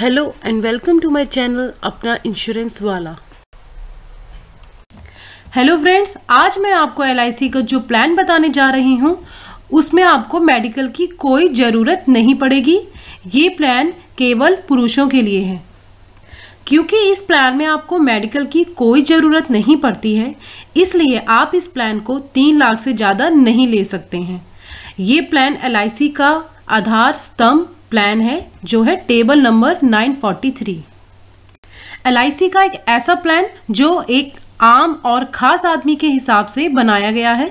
Hello and welcome to my channel अपना insurance वाला hello friends आज मैं आपको एल का जो प्लान बताने जा रही हूँ उसमें आपको मेडिकल की कोई ज़रूरत नहीं पड़ेगी ये प्लान केवल पुरुषों के लिए है क्योंकि इस प्लान में आपको मेडिकल की कोई ज़रूरत नहीं पड़ती है इसलिए आप इस प्लान को तीन लाख से ज़्यादा नहीं ले सकते हैं ये प्लान एल का आधार स्तंभ प्लान है जो है टेबल नंबर 943 एलआईसी का एक ऐसा प्लान जो एक आम और खास आदमी के हिसाब से बनाया गया है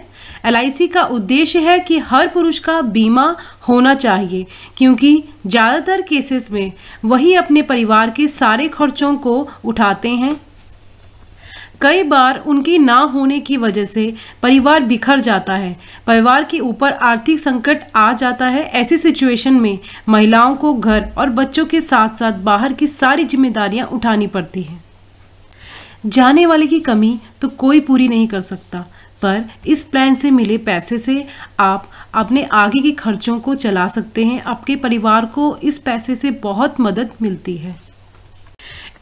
एलआईसी का उद्देश्य है कि हर पुरुष का बीमा होना चाहिए क्योंकि ज़्यादातर केसेस में वही अपने परिवार के सारे खर्चों को उठाते हैं कई बार उनकी ना होने की वजह से परिवार बिखर जाता है परिवार के ऊपर आर्थिक संकट आ जाता है ऐसी सिचुएशन में महिलाओं को घर और बच्चों के साथ साथ बाहर की सारी जिम्मेदारियां उठानी पड़ती हैं जाने वाले की कमी तो कोई पूरी नहीं कर सकता पर इस प्लान से मिले पैसे से आप अपने आगे के खर्चों को चला सकते हैं आपके परिवार को इस पैसे से बहुत मदद मिलती है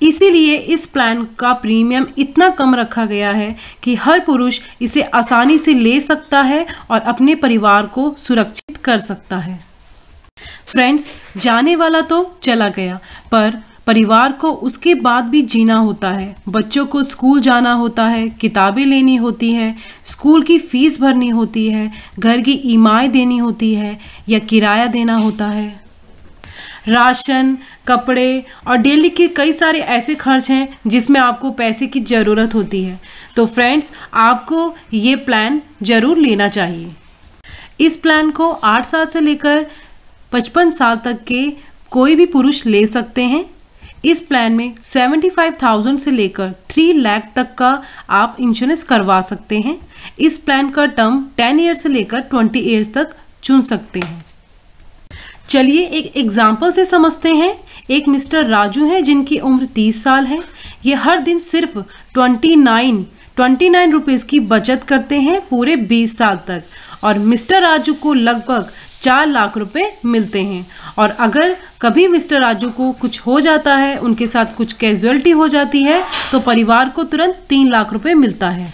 इसीलिए इस प्लान का प्रीमियम इतना कम रखा गया है कि हर पुरुष इसे आसानी से ले सकता है और अपने परिवार को सुरक्षित कर सकता है फ्रेंड्स जाने वाला तो चला गया पर परिवार को उसके बाद भी जीना होता है बच्चों को स्कूल जाना होता है किताबें लेनी होती है स्कूल की फ़ीस भरनी होती है घर की ईमाई देनी होती है या किराया देना होता है राशन कपड़े और डेली के कई सारे ऐसे खर्च हैं जिसमें आपको पैसे की ज़रूरत होती है तो फ्रेंड्स आपको ये प्लान ज़रूर लेना चाहिए इस प्लान को आठ साल से लेकर पचपन साल तक के कोई भी पुरुष ले सकते हैं इस प्लान में सेवेंटी फाइव थाउजेंड से लेकर थ्री लाख तक का आप इंश्योरेंस करवा सकते हैं इस प्लान का टर्म टेन ईयर से लेकर ट्वेंटी ईयर्स तक चुन सकते हैं चलिए एक एग्जाम्पल से समझते हैं एक मिस्टर राजू हैं जिनकी उम्र तीस साल है ये हर दिन सिर्फ twenty nine twenty nine rupees की बचत करते हैं पूरे बीस साल तक और मिस्टर राजू को लगभग चार लाख रुपए मिलते हैं और अगर कभी मिस्टर राजू को कुछ हो जाता है उनके साथ कुछ कैजुअलिटी हो जाती है तो परिवार को तुरंत तीन लाख रुपए मिलता है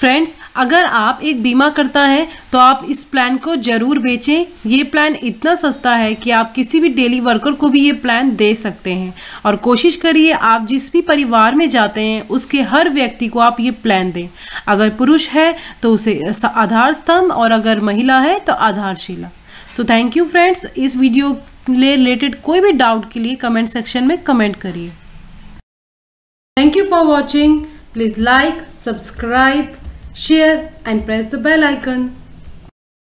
फ्रेंड्स अगर आप एक बीमा करता है तो आप इस प्लान को ज़रूर बेचें ये प्लान इतना सस्ता है कि आप किसी भी डेली वर्कर को भी ये प्लान दे सकते हैं और कोशिश करिए आप जिस भी परिवार में जाते हैं उसके हर व्यक्ति को आप ये प्लान दें अगर पुरुष है तो उसे आधार स्तंभ और अगर महिला है तो आधारशिला सो थैंक यू फ्रेंड्स इस वीडियो रिलेटेड कोई भी डाउट के लिए कमेंट सेक्शन में कमेंट करिए thank you for watching please like subscribe share and press the bell icon.